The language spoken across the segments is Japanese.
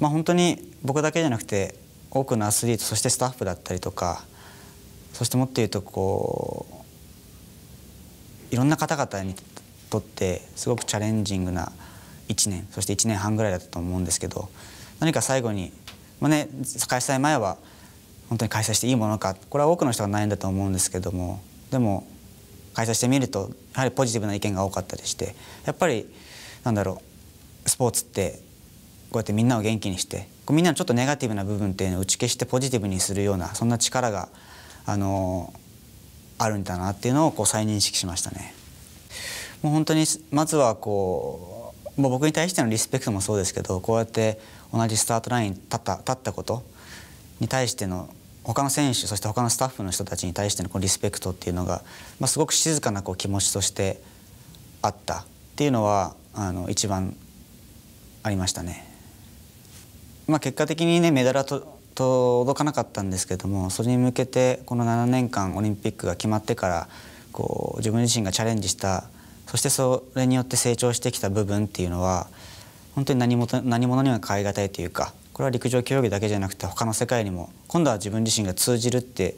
まあ、本当に僕だけじゃなくて多くのアスリートそしてスタッフだったりとかそしてもっと言うとこういろんな方々にとってすごくチャレンジングな1年そして1年半ぐらいだったと思うんですけど何か最後に、まあね、開催前は本当に開催していいものかこれは多くの人が悩んだと思うんですけどもでも開催してみるとやはりポジティブな意見が多かったりしてやっぱりなんだろうスポーツってこうやってみんなを元気にしてみんなのちょっとネガティブな部分っていうのを打ち消してポジティブにするようなそんな力があのあるんだなっていうのをこう再認識しましたね。もう本当にまずはこうもう僕に対してのリスペクトもそうですけどこうやって同じスタートライン立った立ったことに対しての他の選手そして他のスタッフの人たちに対してのこうリスペクトっていうのが、まあ、すごく静かなこう気持ちとしてあったっていうのはあの一番ありましたね。まあ、結果的にねメダルはと届かなかったんですけどもそれに向けてこの7年間オリンピックが決まってからこう自分自身がチャレンジしたそしてそれによって成長してきた部分っていうのは本当に何も何者には代え難いというかこれは陸上競技だけじゃなくて他の世界にも今度は自分自身が通じるって、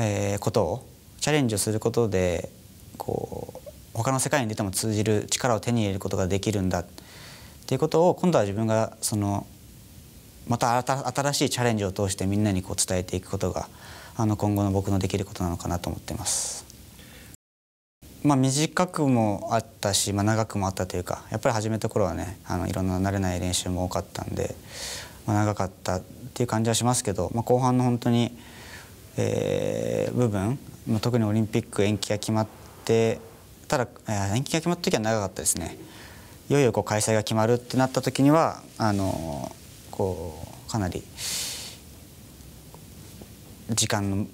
えー、ことをチャレンジをすることでこう他の世界に出ても通じる力を手に入れることができるんだっていうことを今度は自分がそのまた新しいチャレンジを通してみんなにこう伝えていくことがあの今後の僕のできることなのかなと思ってます。まあ、短くもあったし、まあ、長くもあったというかやっぱり始めた頃はねあのいろんな慣れない練習も多かったんで、まあ、長かったっていう感じはしますけど、まあ、後半の本当に、えー、部分、まあ、特にオリンピック延期が決まってただ、えー、延期が決まった時は長かったですね。いよいよこう開催が決まるってなった時にはあのーこうかなり時間の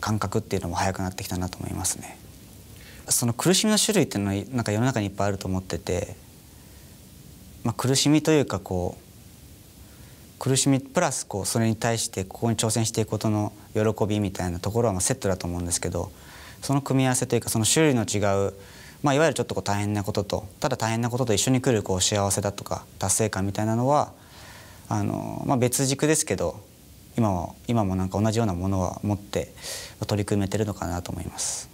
感覚っていうのも早くなってきたなと思いますね。その苦しみの種類っていうのはなんか世の中にいっぱいあると思ってて、まあ、苦しみというかこう苦しみプラスこうそれに対してここに挑戦していくことの喜びみたいなところはまあセットだと思うんですけどその組み合わせというかその種類の違う、まあ、いわゆるちょっとこう大変なこととただ大変なことと一緒に来るこう幸せだとか達成感みたいなのはあの、まあ、別軸ですけど今も今もなんか同じようなものは持って取り組めてるのかなと思います。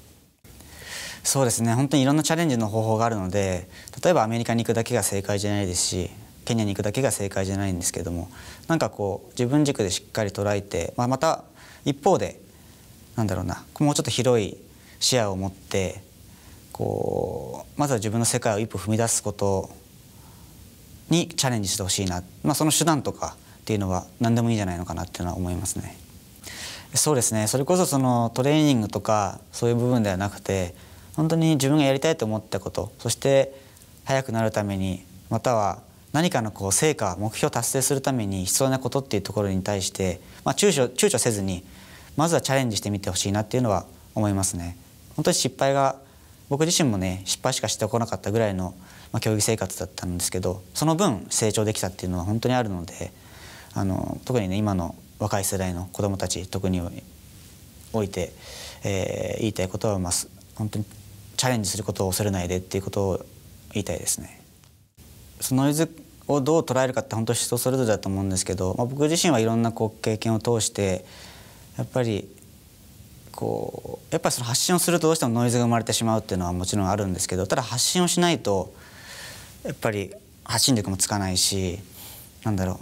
そうですね本当にいろんなチャレンジの方法があるので例えばアメリカに行くだけが正解じゃないですしケニアに行くだけが正解じゃないんですけどもなんかこう自分軸でしっかり捉えて、まあ、また一方でなんだろうなもうちょっと広い視野を持ってこうまずは自分の世界を一歩踏み出すことにチャレンジしてほしいな、まあ、その手段とかっていうのは何でもいいんじゃないのかなっていうのは思いますね。そうですねそれこそそのトレーニングとかそういう部分ではなくて本当に自分がやりたいと思ったことそして速くなるためにまたは何かのこう成果目標達成するために必要なことっていうところに対して、まあ、躊躇躊躇せずにまずはチャレンジしてみてほしいなっていうのは思いますね。本当に失敗が僕自身もね失敗しかしてこなかったぐらいのまあ、競技生活だったんですけどその分成長できたっていうのは本当にあるのであの特にね今の若い世代の子どもたち特において、えー、言いたいことは、まあ、本当にチャレンジすることを恐れないでっていうことを言いたいですね。そのノイズをどう捉えるかって本当人それぞれだと思うんですけど、まあ、僕自身はいろんなこう経験を通してやっぱりこうやっぱりその発信をするとどうしてもノイズが生まれてしまうっていうのはもちろんあるんですけどただ発信をしないとやっぱり発信力もつかないしなんだろう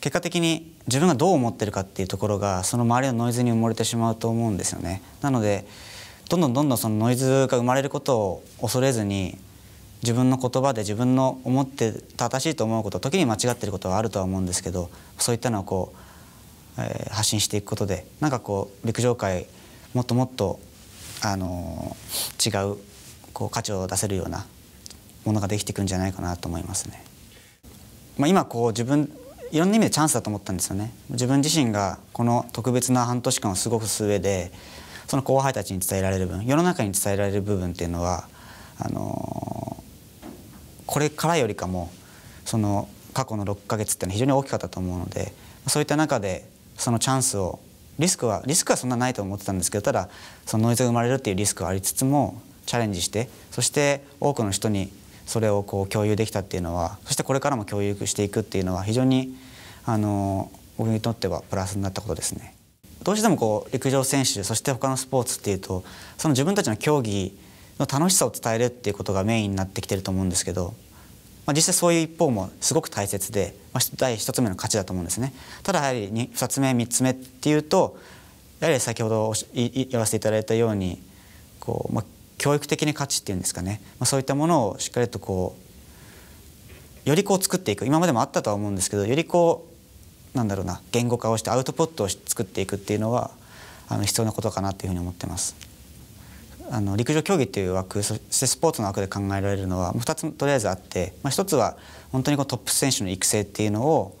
結果的に自分がどう思ってるかっていうところがその周りのノイズに埋もれてしまうと思うんですよね。なのでどんどんどんどんそのノイズが生まれることを恐れずに自分の言葉で自分の思って正しいと思うこと時に間違ってることはあるとは思うんですけどそういったのをこう、えー、発信していくことでなんかこう陸上界もっともっと、あのー、違うこう価値を出せるようなものができていくんじゃないかなと思いますね。まあ、今こう自分いろんな意味でチャンスだと思ったんですよね自分自身がこの特別な半年間を過ごす上でその後輩たちに伝えられる分世の中に伝えられる部分っていうのはあのー、これからよりかもその過去の6ヶ月っていうのは非常に大きかったと思うのでそういった中でそのチャンスをリスクはリスクはそんなないと思ってたんですけどただそのノイズが生まれるっていうリスクはありつつもチャレンジしてそして多くの人にそれをこう共有できたっていうのはそしてこれからも共有していくっていうのは非常にあの僕にとってはプラスになったことですね。どうしてもこう陸上選手そして他のスポーツっていうとその自分たちの競技の楽しさを伝えるっていうことがメインになってきてると思うんですけど、まあ、実際そういう一方もすごく大切で、まあ、第1つ目の価値だと思うんですね。ただやはり 2, つ目3つ目っていうとやはり先ほど言わせていただいたようにこう、まあ教育的な価値っていうんですかね、まあ、そういったものをしっかりとこうよりこう作っていく今までもあったとは思うんですけどよりこうなんだろうな言語化をしてアウトプットを作っていくっていうのはあの必要なことかなというふうに思ってます。あの陸上競技という枠そしてスポーツの枠で考えられるのは2つとりあえずあって、まあ、1つは本当にこうトップ選手の育成っていうのを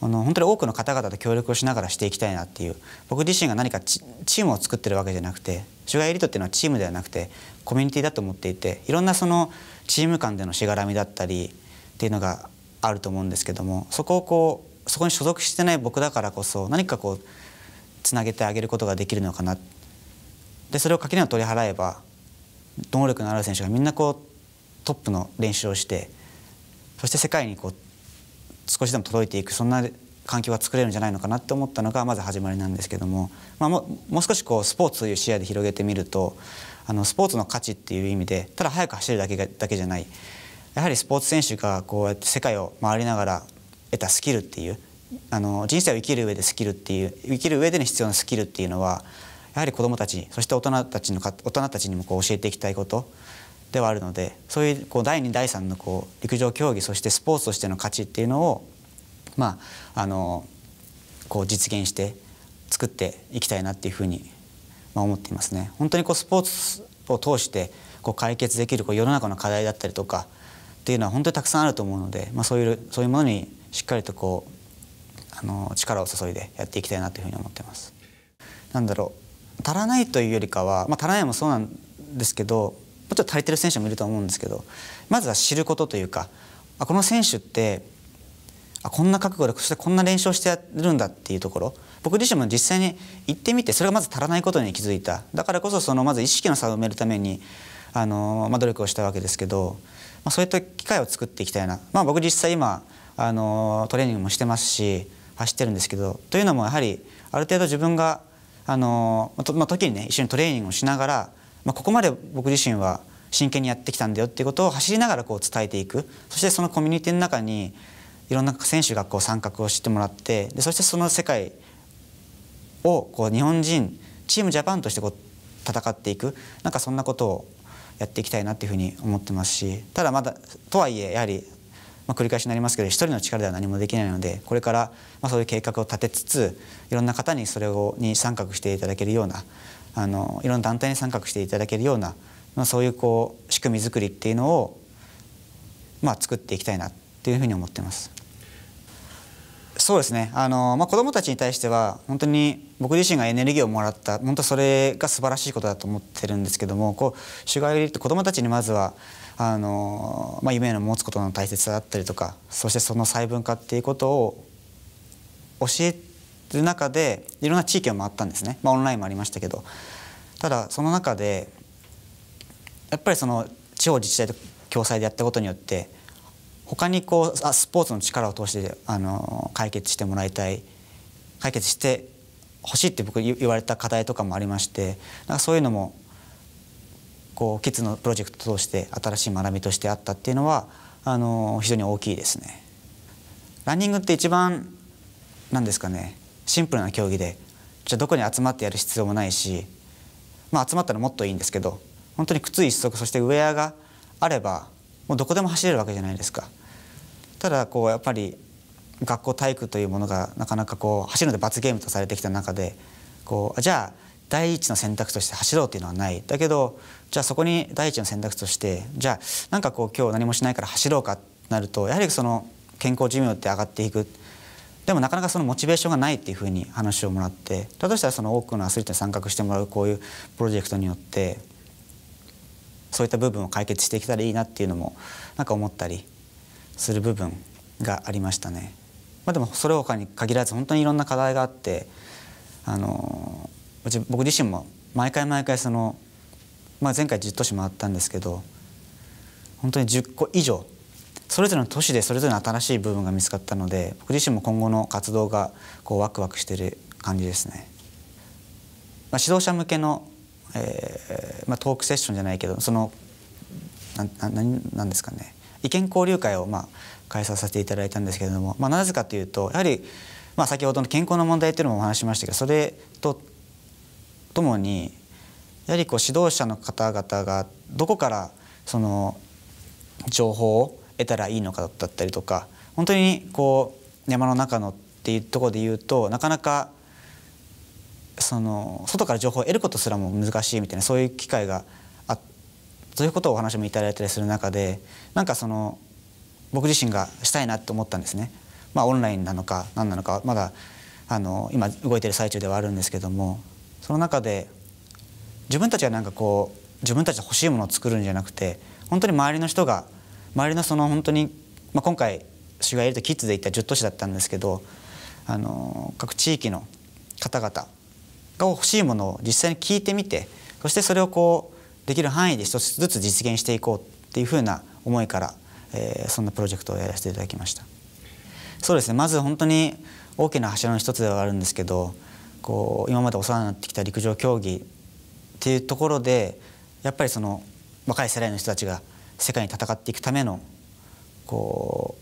あの本当に多くの方々と協力をしながらしていきたいなっていう僕自身が何かチームを作ってるわけじゃなくて障害エリートっていうのはチームではなくてコミュニティだと思っていていろんなそのチーム間でのしがらみだったりっていうのがあると思うんですけどもそこをこうそこに所属してない僕だからこそ何かこうつなげてあげることができるのかなでそれを垣根を取り払えば能力のある選手がみんなこうトップの練習をしてそして世界にこう少しでも届いていくそんな環境は作れるんじゃないのかなって思ったのがまず始まりなんですけども、まあ、もう少しこうスポーツという視野で広げてみるとあのスポーツの価値っていう意味でただ速く走るだけがだけじゃないやはりスポーツ選手がこうやって世界を回りながら得たスキルっていうあの人生を生きる上でスキルっていう生きる上での必要なスキルっていうのはやはり子どもたちそして大人たちの大人たちにもこう教えていきたいことではあるのでそういうこう第2第3のこう陸上競技そしてスポーツとしての価値っていうのをまあ、あのこう実現して作っていきたいなっていうふうに、まあ、思っていますね。本当にこうスポーツを通してこう解決できるこう世の中の課題だったりとかっていうのは本当にたくさんあると思うので、まあ、そういうそういうものにしっかりとこうあの力を注いでやっていきたいなというふうに思ってます。なんだろう足らないというよりかは、まあ、足らないもそうなんですけどもちろん足りてる選手もいると思うんですけどまずは知ることというかあこの選手ってあこんな覚悟でそしてこんな練習をしてやるんだっていうところ僕自身も実際に行ってみてそれがまず足らないことに気づいただからこそそのまず意識の差を埋めるためにあの、まあ、努力をしたわけですけど、まあ、そういった機会を作っていきたいな、まあ、僕実際今あのトレーニングもしてますし走ってるんですけどというのもやはりある程度自分があの、まあ、時にね一緒にトレーニングをしながら、まあ、ここまで僕自身は真剣にやってきたんだよっていうことを走りながらこう伝えていくそしてそのコミュニティの中にいろんな選手がこう参画をしてもらってでそしてその世界をこう日本人チームジャパンとしてこう戦っていくなんかそんなことをやっていきたいなっていうふうに思ってますしただまだとはいえやはり、まあ、繰り返しになりますけど一人の力では何もできないのでこれから、まあ、そういう計画を立てつついろんな方にそれをに参画していただけるようなあのいろんな団体に参画していただけるような、まあ、そういうこう仕組み作りっていうのを、まあ、作っていきたいなというふうに思ってます。そうですねあの、まあ、子どもたちに対しては本当に僕自身がエネルギーをもらった本当それが素晴らしいことだと思ってるんですけどもこう主外って子どもたちにまずはあの、まあ、夢を持つことの大切さだったりとかそしてその細分化っていうことを教える中でいろんな地域を回ったんですね、まあ、オンラインもありましたけどただその中でやっぱりその地方自治体と共催でやったことによって他にこうあスポーツの力を通してあの解決してもらいたい解決してほしいって僕言われた課題とかもありましてなかそういうのもこうキッズのプロジェクト通して新しい学びとしてあったっていうのはあの非常に大きいですね。ランニングって一番なんですかねシンプルな競技でじゃあどこに集まってやる必要もないし、まあ、集まったらもっといいんですけど本当に靴一足そしてウェアがあればもうどこでも走れるわけじゃないですか。ただこうやっぱり学校体育というものがなかなかこう走るので罰ゲームとされてきた中でこうじゃあ第一の選択として走ろうというのはないだけどじゃあそこに第一の選択としてじゃあなんかこう今日何もしないから走ろうかなるとやはりその健康寿命って上がっていくでもなかなかそのモチベーションがないっていうふうに話をもらってだとしたらその多くのアスリートに参画してもらうこういうプロジェクトによってそういった部分を解決していけたらいいなっていうのもなんか思ったりする部分がありましたね。まあ、でもそれ他に限らず本当にいろんな課題があってあの僕自身も毎回毎回その、まあ、前回10都市回ったんですけど本当に10個以上それぞれの都市でそれぞれの新しい部分が見つかったので僕自身も今後の活動がこうワクワクしてる感じですね。まあ、指導者向けのえーまあ、トークセッションじゃないけどそのなななんですかね意見交流会を、まあ、開催させていただいたんですけれども、まあ、なぜかというとやはり、まあ、先ほどの健康の問題っていうのもお話しましたけどそれとともにやはりこう指導者の方々がどこからその情報を得たらいいのかだったりとか本当にこう山の中のっていうところで言うとなかなかその外から情報を得ることすらも難しいみたいなそういう機会があそういうことをお話もいただいたりする中でなんかその僕自身がしたいなと思ったんですね。まあ、オンラインなのか何なのかまだあの今動いてる最中ではあるんですけどもその中で自分たちはなんかこう自分たちで欲しいものを作るんじゃなくて本当に周りの人が周りのその本当に、まあ、今回私がいるとキッズで行った10都市だったんですけどあの各地域の方々が欲しいものを実際に聞いてみてそしてそれをこうできる範囲で一つずつ実現していこうっていうふうな思いから、えー、そんなプロジェクトをやらせていただきましたそうですねまず本当に大きな柱の一つではあるんですけどこう今までお世話になってきた陸上競技っていうところでやっぱりその若い世代の人たちが世界に戦っていくためのこ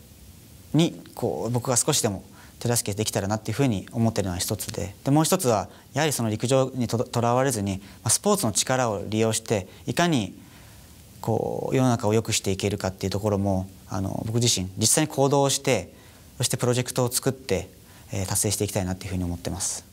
うにこう僕が少しでも手助けできたらなっていうふうに思ってるのは一つででもう一つはやはりその陸上にとらわれずにスポーツの力を利用していかにこう世の中を良くしていけるかっていうところもあの僕自身実際に行動をしてそしてプロジェクトを作って、えー、達成していきたいなっていうふうに思ってます。